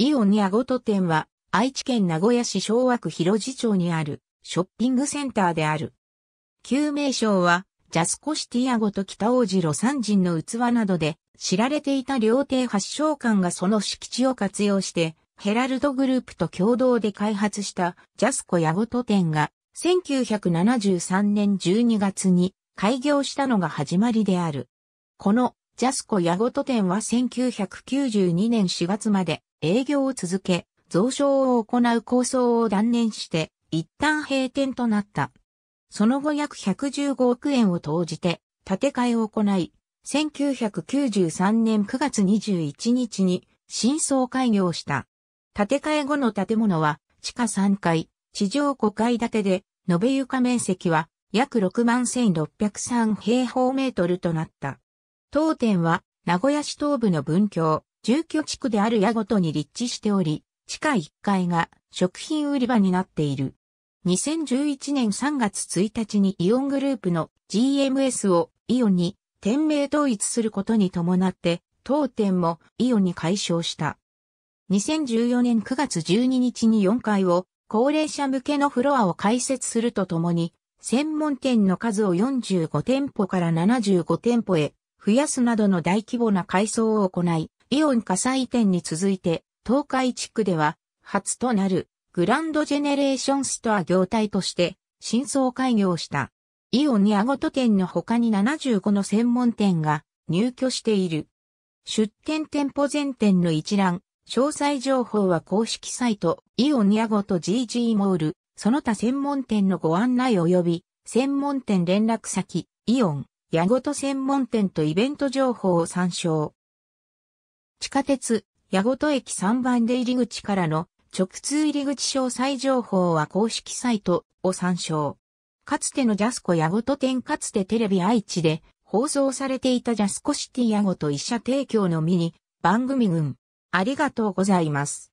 イオンヤゴト店は、愛知県名古屋市昭和区広地町にあるショッピングセンターである。旧名称は、ジャスコシティアゴと北王子路三人の器などで知られていた料亭発祥館がその敷地を活用して、ヘラルドグループと共同で開発したジャスコヤゴト店が1973年12月に開業したのが始まりである。このジャスコヤゴト店は1992年4月まで営業を続け、増床を行う構想を断念して、一旦閉店となった。その後約115億円を投じて、建て替えを行い、1993年9月21日に新装開業した。建て替え後の建物は地下3階、地上5階建てで、延べ床面積は約6万1603平方メートルとなった。当店は名古屋市東部の文京、住居地区である屋ごとに立地しており、地下1階が食品売り場になっている。2011年3月1日にイオングループの GMS をイオンに店名統一することに伴って当店もイオンに解消した。2014年9月12日に4階を高齢者向けのフロアを開設するとともに専門店の数を45店舗から75店舗へ増やすなどの大規模な改装を行い、イオン火災店に続いて、東海地区では、初となるグランドジェネレーションストア業態として、新装開業した。イオンにアゴト店の他に75の専門店が入居している。出店店舗全店の一覧、詳細情報は公式サイト、イオンにアゴと GG モール、その他専門店のご案内及び、専門店連絡先、イオン、ヤゴと専門店とイベント情報を参照。地下鉄、矢事駅3番出入り口からの直通入り口詳細情報は公式サイトを参照。かつてのジャスコ矢事店かつてテレビ愛知で放送されていたジャスコシティ矢事一社提供のミニ番組群。ありがとうございます。